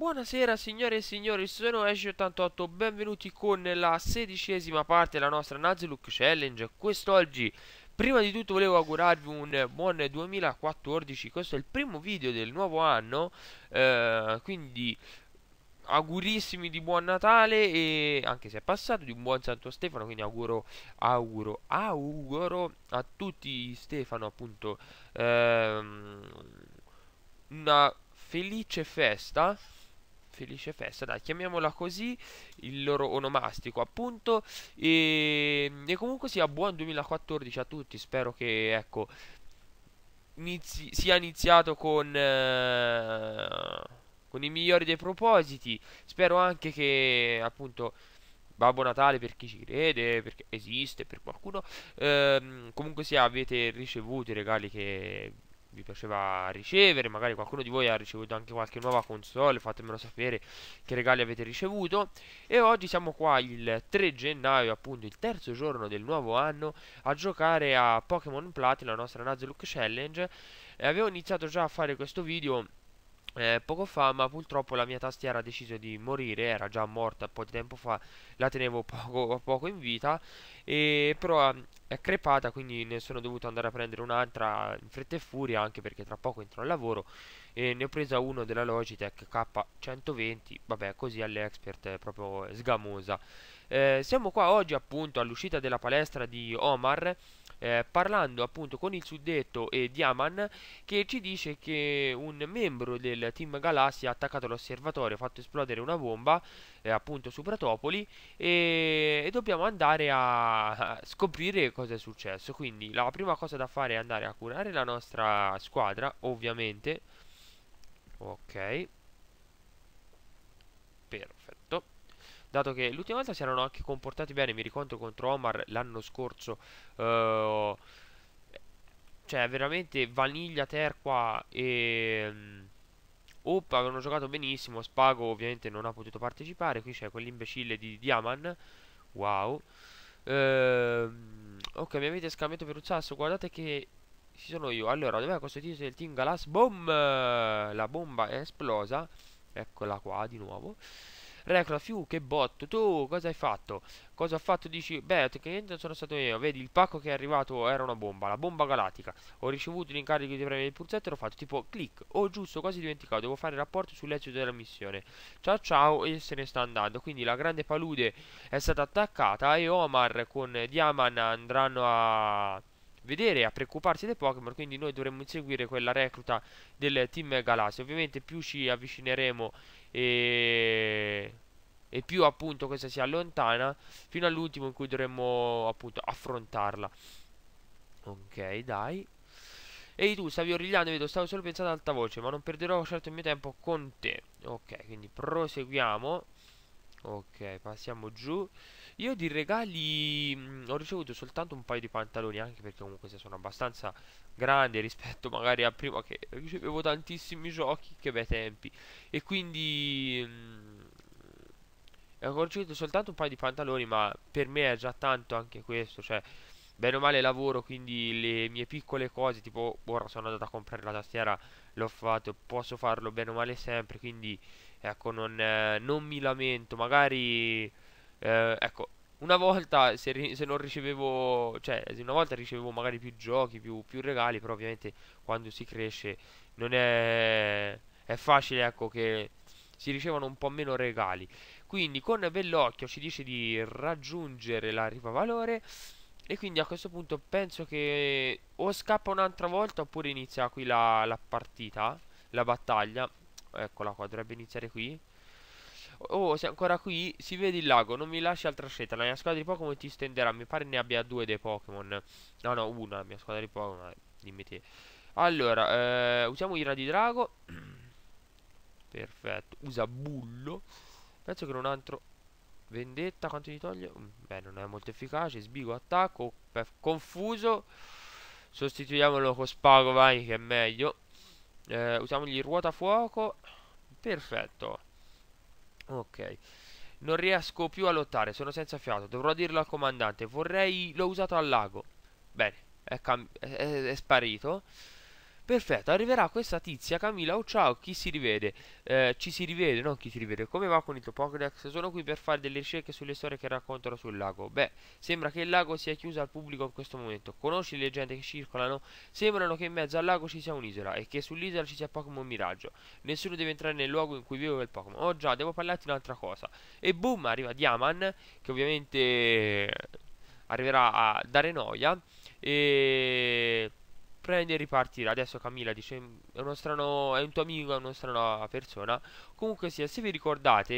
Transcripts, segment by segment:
Buonasera signore e signori, sono Ash88, benvenuti con la sedicesima parte della nostra Nuzlocke Challenge Quest'oggi, prima di tutto volevo augurarvi un buon 2014 Questo è il primo video del nuovo anno eh, Quindi augurissimi di buon Natale e anche se è passato di un buon Santo Stefano quindi auguro auguro auguro a tutti Stefano appunto ehm, una felice festa felice festa, dai, chiamiamola così, il loro onomastico appunto, e, ehm, e comunque sia buon 2014 a tutti, spero che, ecco, inizi sia iniziato con... Eh, con i migliori dei propositi. Spero anche che appunto Babbo Natale per chi ci crede, perché esiste per qualcuno. Ehm, comunque sia avete ricevuto i regali che vi piaceva ricevere, magari qualcuno di voi ha ricevuto anche qualche nuova console, fatemelo sapere che regali avete ricevuto. E oggi siamo qua il 3 gennaio, appunto il terzo giorno del nuovo anno, a giocare a Pokémon Platinum, la nostra Nuzlocke Challenge. E avevo iniziato già a fare questo video eh, poco fa ma purtroppo la mia tastiera ha deciso di morire era già morta poco tempo fa la tenevo poco a poco in vita e però ehm, è crepata quindi ne sono dovuto andare a prendere un'altra in fretta e furia anche perché tra poco entro al lavoro e ne ho presa uno della Logitech K120 vabbè così all'expert proprio sgamosa eh, siamo qua oggi appunto all'uscita della palestra di Omar eh, parlando appunto con il suddetto e Diaman che ci dice che un membro del team Galassia ha attaccato l'osservatorio, ha fatto esplodere una bomba eh, appunto su Pratopoli e, e, dobbiamo andare a scoprire cosa è successo. Quindi la prima cosa da fare è andare a curare la nostra squadra, ovviamente. Ok. dato che l'ultima volta si erano anche comportati bene, mi ricordo contro Omar l'anno scorso, uh, cioè veramente Vaniglia, Terqua e... Um, avevano giocato benissimo, Spago ovviamente non ha potuto partecipare, qui c'è quell'imbecille di Diaman, wow. Ehm, ok, mi avete scambiato per un sasso, guardate che ci sono io. Allora, dov'è questo titolo del team Galas? Boom! La bomba è esplosa, eccola qua di nuovo. Recla, fiu, che botto. Tu, cosa hai fatto? Cosa ho fatto? Dici, beh, tecnicamente non sono stato io. Vedi, il pacco che è arrivato era una bomba, la bomba galattica. Ho ricevuto l'incarico di premere il pulsante e l'ho fatto tipo clic. Oh, giusto, quasi dimenticato. Devo fare il rapporto sull'esito della missione. Ciao, ciao, e se ne sta andando. Quindi la grande palude è stata attaccata e Omar con Diaman andranno a vedere a preoccuparsi dei Pokémon, quindi noi dovremmo inseguire quella recluta del team Galassia. Ovviamente più ci avvicineremo e, e più appunto questa si allontana fino all'ultimo in cui dovremmo appunto affrontarla ok dai Ehi tu, stavi origliando, vedo, stavo solo pensando ad alta voce, ma non perderò certo il mio tempo con te. Ok, quindi proseguiamo. Ok, passiamo giù. Io di regali mh, mm, ho ricevuto soltanto un paio di pantaloni, anche perché comunque sono abbastanza grandi rispetto magari a prima che ricevevo tantissimi giochi, che bei tempi. E quindi mh, mm, ho ricevuto soltanto un paio di pantaloni, ma per me è già tanto anche questo, cioè bene o male lavoro, quindi le mie piccole cose, tipo ora sono andato a comprare la tastiera, l'ho fatto, posso farlo bene o male sempre, quindi ecco non, eh, non mi lamento, magari eh, ecco, una volta se, se, non ricevevo, cioè una volta ricevevo magari più giochi, più, più regali, però ovviamente quando si cresce non è, è facile ecco che si ricevano un po' meno regali. Quindi con Bellocchio ci dice di raggiungere la riva valore e quindi a questo punto penso che o scappa un'altra volta oppure inizia qui la, la partita, la battaglia. Eccola qua, dovrebbe iniziare qui. Oh, sei ancora qui? Si vede il lago, non mi lasci altra scelta. La mia squadra di Pokémon ti stenderà. Mi pare ne abbia due dei Pokémon. No, no, una. La mia squadra di Pokémon. Eh, dimmi te. Allora, eh, usiamo Ira di Drago. Perfetto. Usa Bullo. Penso che non altro... Vendetta, quanto gli toglie? Mm, beh, non è molto efficace. Sbigo, attacco. Confuso. Sostituiamolo con Spago, vai, che è meglio. Eh, usiamogli Ruota Fuoco. Perfetto. Ok. Non riesco più a lottare, sono senza fiato. Dovrò dirlo al comandante. Vorrei... L'ho usato al lago. Bene, è, cam... è, è sparito. Perfetto, arriverà questa tizia, Camilla, oh ciao, chi si rivede? Eh, ci si rivede, non chi si rivede. Come va con il tuo Pokédex? Sono qui per fare delle ricerche sulle storie che raccontano sul lago. Beh, sembra che il lago sia chiuso al pubblico in questo momento. Conosci le leggende che circolano? Sembrano che in mezzo al lago ci sia un'isola e che sull'isola ci sia Pokémon Miraggio. Nessuno deve entrare nel luogo in cui vive il Pokémon. Oh già, devo parlarti di un'altra cosa. E boom, arriva Diaman, che ovviamente arriverà a dare noia. E prendi e ripartire. Adesso Camilla dice mm, è uno strano, è un tuo amico, è una strana persona. Comunque sia, se vi ricordate,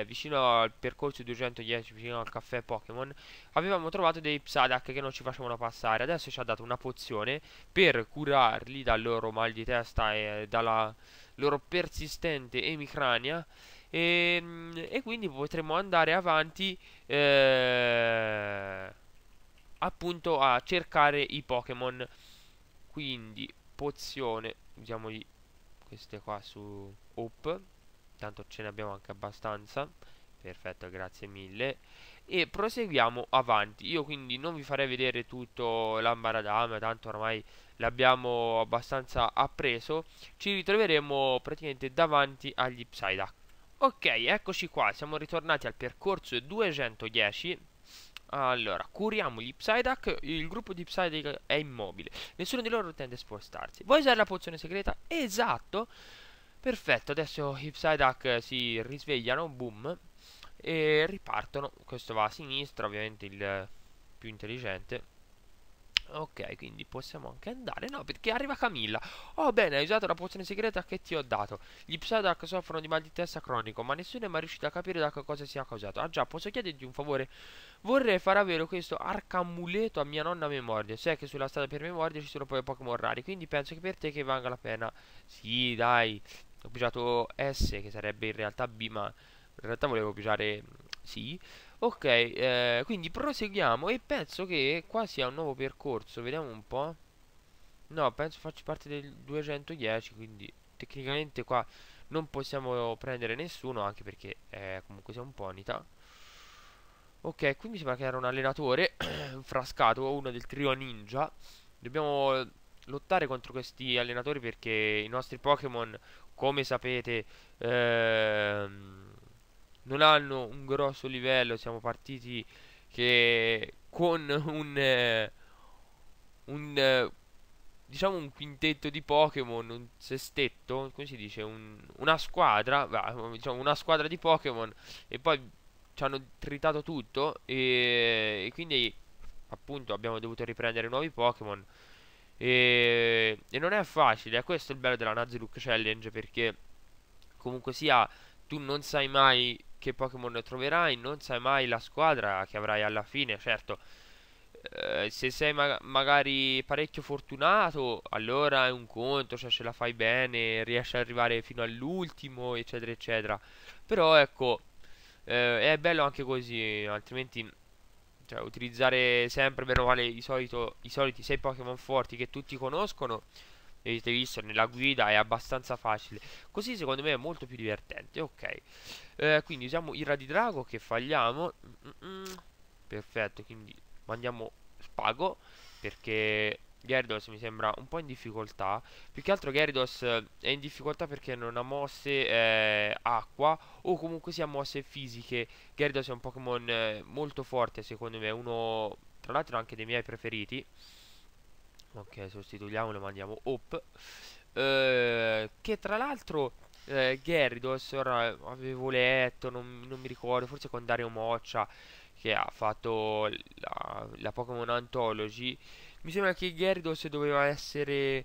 eh, vicino al percorso 210, vicino al caffè Pokémon, avevamo trovato dei Psadak che non ci facevano passare. Adesso ci ha dato una pozione per curarli dal loro mal di testa e dalla loro persistente emicrania. E, ehm, e quindi potremo andare avanti. Eh, appunto a cercare i Pokémon quindi pozione usiamoli queste qua su up tanto ce ne abbiamo anche abbastanza perfetto grazie mille e proseguiamo avanti io quindi non vi farei vedere tutto l'ambaradama tanto ormai l'abbiamo abbastanza appreso ci ritroveremo praticamente davanti agli Psyduck ok eccoci qua siamo ritornati al percorso 210 allora, curiamo gli Psyduck, il gruppo di Psyduck è immobile, nessuno di loro tende a spostarsi. Vuoi usare la pozione segreta? Esatto! Perfetto, adesso i Psyduck si risvegliano, boom, e ripartono. Questo va a sinistra, ovviamente il più intelligente. Ok, quindi possiamo anche andare. No, perché arriva Camilla. Oh, bene, hai usato la pozione segreta che ti ho dato. Gli Psyduck soffrono di mal di testa cronico, ma nessuno è mai riuscito a capire da che cosa sia causato. Ah già, posso chiederti un favore? Vorrei far avere questo arcamuleto a mia nonna Memoria. Sai che sulla strada per Memoria ci sono poi Pokémon rari, quindi penso che per te che valga la pena. Sì, dai. Ho pigiato S, che sarebbe in realtà B, ma in realtà volevo pigiare... Mm, sì. Ok, eh, quindi proseguiamo e penso che qua sia un nuovo percorso, vediamo un po'. No, penso faccio parte del 210, quindi tecnicamente qua non possiamo prendere nessuno, anche perché eh, comunque siamo un po' in Ok, qui mi sembra che era un allenatore, un frascato, uno del trio ninja. Dobbiamo eh, lottare contro questi allenatori perché i nostri Pokémon, come sapete... Ehm, non hanno un grosso livello, siamo partiti che con un, eh, un eh, diciamo un quintetto di Pokémon, un sestetto, come si dice, un, una squadra, beh, diciamo una squadra di Pokémon e poi ci hanno tritato tutto e, e quindi appunto abbiamo dovuto riprendere nuovi Pokémon e, e, non è facile, eh, è questo il bello della Nuzlocke Challenge perché comunque sia tu non sai mai che Pokémon troverai, non sai mai la squadra che avrai alla fine, certo. Eh, se sei ma magari parecchio fortunato, allora è un conto, cioè ce la fai bene, riesci ad arrivare fino all'ultimo, eccetera, eccetera. Però ecco, eh, è bello anche così, altrimenti cioè, utilizzare sempre meno male i, solito, i soliti 6 Pokémon forti che tutti conoscono avete visto nella guida è abbastanza facile così secondo me è molto più divertente ok eh, quindi usiamo il radi drago che falliamo mm -mm. perfetto quindi mandiamo spago perché Gyarados mi sembra un po' in difficoltà Più che altro Gyarados eh, è in difficoltà perché non ha mosse eh, acqua O comunque sia mosse fisiche Gyarados è un Pokémon eh, molto forte secondo me Uno tra l'altro anche dei miei preferiti ok sostituiamolo mandiamo up eh, che tra l'altro eh, ora avevo letto non, non, mi ricordo forse con Dario Moccia che ha fatto la, la Pokémon Anthology mi sembra che Gyarados doveva essere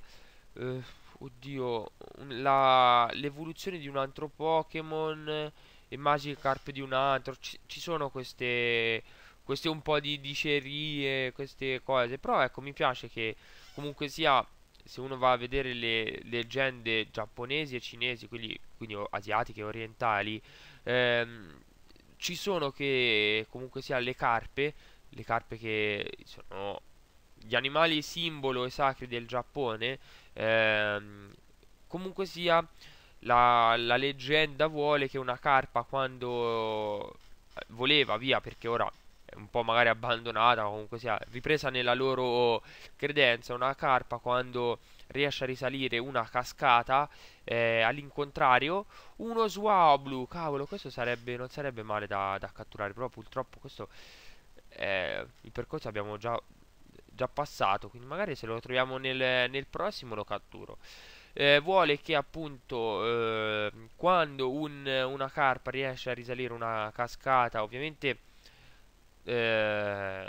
eh, oddio l'evoluzione di un altro Pokémon e Magikarp di un altro ci, ci sono queste queste un po' di dicerie queste cose però ecco mi piace che comunque sia se uno va a vedere le leggende giapponesi e cinesi quindi, quindi asiatiche e orientali ehm, ci sono che comunque sia le carpe le carpe che sono gli animali simbolo e sacri del Giappone ehm, comunque sia la, la, leggenda vuole che una carpa quando eh, voleva via perché ora un po' magari abbandonata o comunque sia ripresa nella loro credenza, una carpa quando riesce a risalire una cascata eh, all'incontrario, uno Swablu, cavolo questo sarebbe, non sarebbe male da, da catturare, però purtroppo questo eh, il percorso abbiamo già, già, passato, quindi magari se lo troviamo nel, nel prossimo lo catturo. Eh, vuole che appunto eh, quando un, una carpa riesce a risalire una cascata ovviamente eh,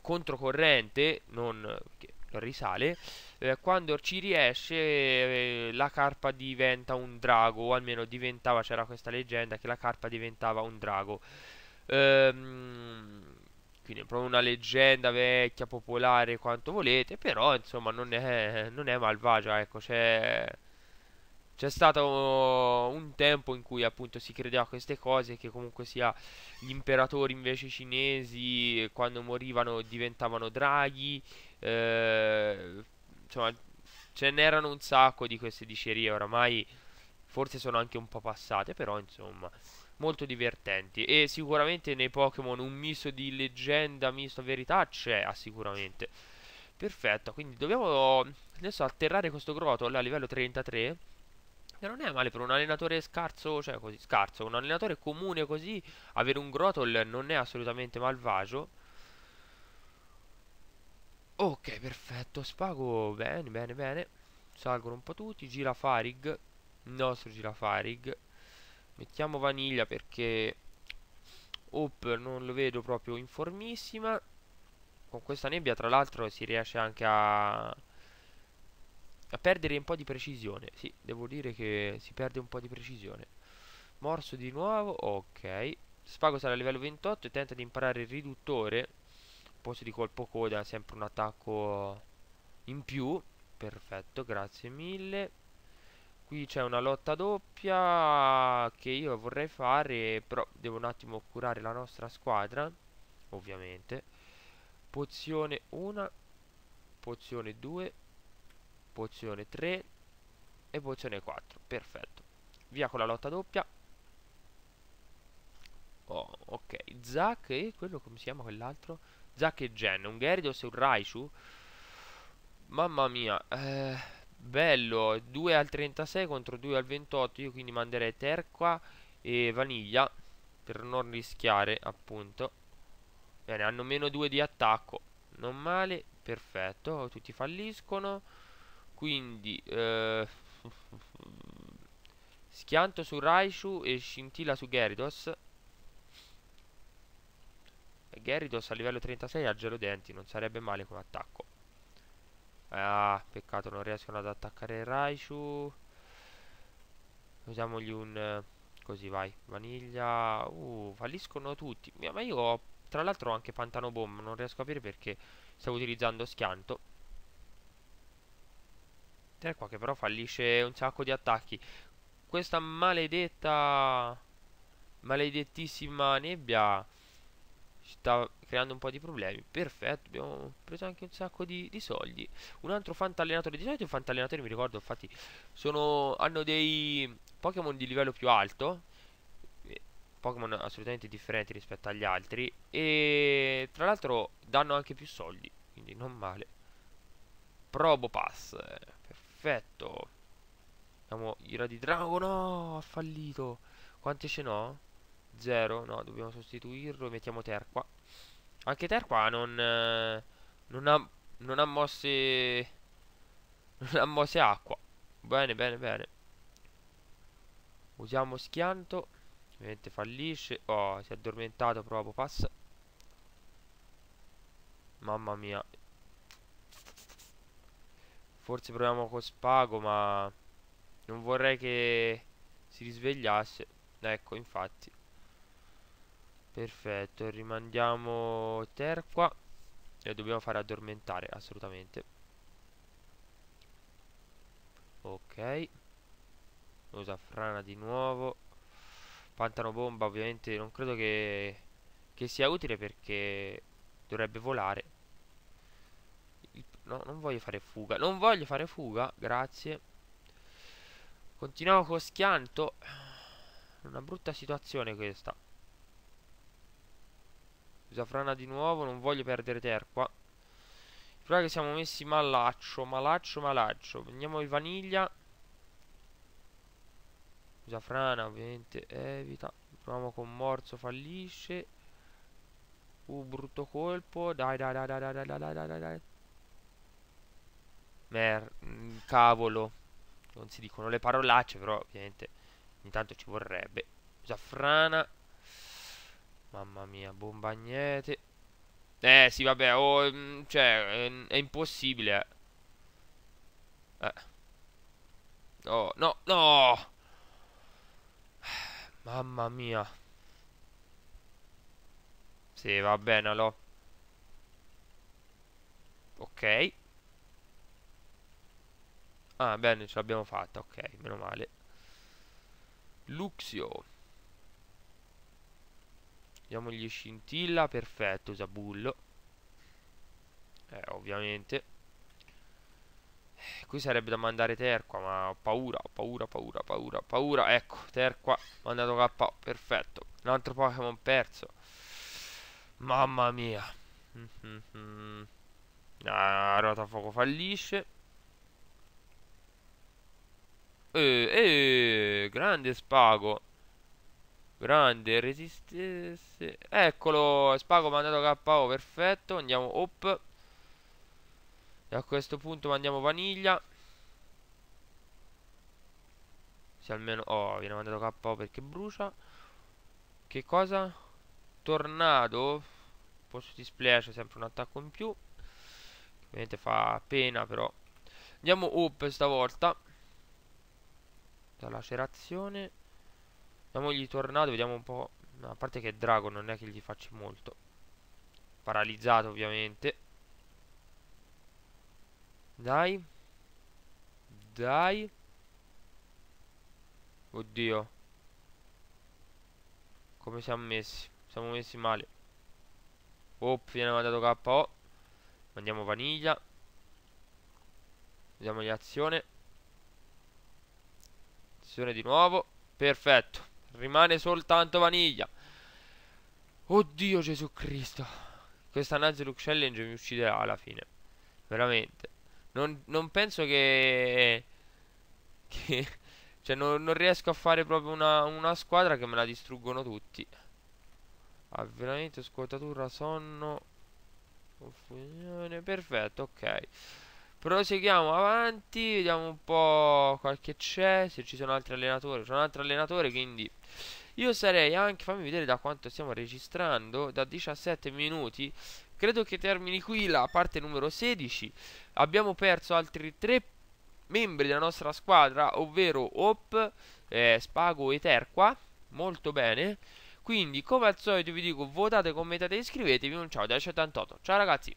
controcorrente, non risale, eh, quando ci riesce eh, la carpa diventa un drago, o almeno diventava, c'era questa leggenda che la carpa diventava un drago. Ehm, quindi è proprio una leggenda vecchia, popolare, quanto volete, però insomma non è, non è malvagia, ecco, c'è c'è stato uh, un tempo in cui appunto si credeva a queste cose che comunque sia gli imperatori invece cinesi quando morivano diventavano draghi eh, insomma ce n'erano un sacco di queste dicerie oramai forse sono anche un po' passate però insomma molto divertenti e sicuramente nei Pokémon un misto di leggenda misto a verità c'è ah, sicuramente perfetto quindi dobbiamo adesso atterrare questo Grotol a livello 33 che non è male per un allenatore scarso, cioè così, scarso, un allenatore comune così, avere un Grotol non è assolutamente malvagio. Ok, perfetto, spago, bene, bene, bene. Salgono un po' tutti, Girafarig, il nostro Girafarig. Mettiamo Vaniglia perché Op non lo vedo proprio in formissima. Con questa nebbia tra l'altro si riesce anche a a perdere un po' di precisione. Sì, devo dire che si perde un po' di precisione. Morso di nuovo, ok. Spago sarà a livello 28 e tenta di imparare il riduttore. Posto di colpo coda, sempre un attacco in più. Perfetto, grazie mille. Qui c'è una lotta doppia che io vorrei fare, però devo un attimo curare la nostra squadra, ovviamente. Pozione 1, pozione 2, pozione 3 e pozione 4 perfetto via con la lotta doppia oh, ok Zack e quello come si chiama quell'altro Zack e Gen un Gyarados e un Raichu mamma mia eh, bello 2 al 36 contro 2 al 28 io quindi manderei Terqua e Vaniglia per non rischiare appunto bene hanno meno 2 di attacco non male perfetto tutti falliscono quindi eh, Schianto su Raichu e scintilla su Gyarados E a livello 36 ha gelo denti Non sarebbe male come attacco Ah, peccato non riescono ad attaccare Raichu Usiamogli un... Così vai Vaniglia Uh, falliscono tutti Ma io ho, tra l'altro ho anche Pantano Bomb Non riesco a capire perché stavo utilizzando Schianto Inter eh, qua che però fallisce un sacco di attacchi. Questa maledetta, maledettissima nebbia sta creando un po' di problemi. Perfetto, abbiamo preso anche un sacco di, di soldi. Un altro fantallenatore, di solito i fantallenatori mi ricordo, infatti, sono, hanno dei Pokémon di livello più alto. Eh, Pokémon assolutamente differenti rispetto agli altri. E tra l'altro danno anche più soldi, quindi non male. Probopass. Eh. Perfetto. Abbiamo ira di drago. No, oh, ha fallito. Quanti ce n'ho? Zero. No, dobbiamo sostituirlo. Mettiamo Terqua. Anche Terqua non... Eh, non ha... Non ha mosse... Non ha mosse acqua. Bene, bene, bene. Usiamo schianto. Ovviamente fallisce. Oh, si è addormentato proprio. Passa. Mamma mia. Forse proviamo con Spago, ma non vorrei che si risvegliasse. Ecco, infatti. Perfetto, rimandiamo Ter qua. E dobbiamo fare addormentare, assolutamente. Ok. Usa frana di nuovo. Pantano bomba, ovviamente, non credo che, che sia utile perché dovrebbe volare. No, non voglio fare fuga. Non voglio fare fuga, grazie. Continuiamo con schianto. Una brutta situazione questa. Zafrana di nuovo, non voglio perdere terqua. Il problema è che siamo messi malaccio, malaccio, malaccio. Prendiamo il vaniglia. Zafrana ovviamente evita. Proviamo con morso, fallisce. Uh, brutto colpo. Dai, dai, dai, dai, dai, dai, dai, dai, dai mer, mm, cavolo, non si dicono le parolacce, però ovviamente intanto ci vorrebbe. Zaffrana. mamma mia, bombagnete. Eh sì, vabbè, oh, cioè, è, ehm, è impossibile. Eh. Oh, no, no! Mamma mia. Sì, va bene, allora. Ok. Ah, bene, ce l'abbiamo fatta, ok, meno male. Luxio. gli scintilla, perfetto, Zabullo. Eh, ovviamente. Eh, qui sarebbe da mandare Terqua, ma ho paura, ho paura, paura, paura, paura. Ecco, Terqua, mandato K, perfetto. Un altro Pokémon perso. Mamma mia. Mm -hmm. Ah, rota fuoco fallisce. Eh, eh, grande Spago. Grande, resistesse. Eccolo, Spago mandato KO, perfetto. Andiamo up. E a questo punto mandiamo Vaniglia. Se almeno... Oh, viene mandato KO perché brucia. Che cosa? Tornado. Posso di splash, sempre un attacco in più. Ovviamente fa pena però. Andiamo up stavolta aspetta, lacerazione. Diamogli tornado, vediamo un po'. No, a parte che è drago non è che gli faccio molto. Paralizzato ovviamente. Dai. Dai. Oddio. Come siamo messi? Siamo messi male. Op, viene mandato KO. Mandiamo vaniglia. Vediamo di azione. Attenzione di nuovo. Perfetto. Rimane soltanto vaniglia. Oddio Gesù Cristo. Questa Nuzlocke Challenge mi ucciderà alla fine. Veramente. Non, non penso che... Che... Cioè non, non, riesco a fare proprio una, una squadra che me la distruggono tutti. Ah, veramente scottatura, sonno. Confusione. Perfetto, ok. Proseguiamo avanti, vediamo un po' qualche c'è, se ci sono altri allenatori. C'è un altro allenatore, quindi io sarei anche, fammi vedere da quanto stiamo registrando, da 17 minuti. Credo che termini qui la parte numero 16. Abbiamo perso altri 3 membri della nostra squadra, ovvero Op, eh, Spago e Terqua. Molto bene. Quindi, come al solito vi dico, votate, commentate, e iscrivetevi. Un ciao da 88. Ciao ragazzi.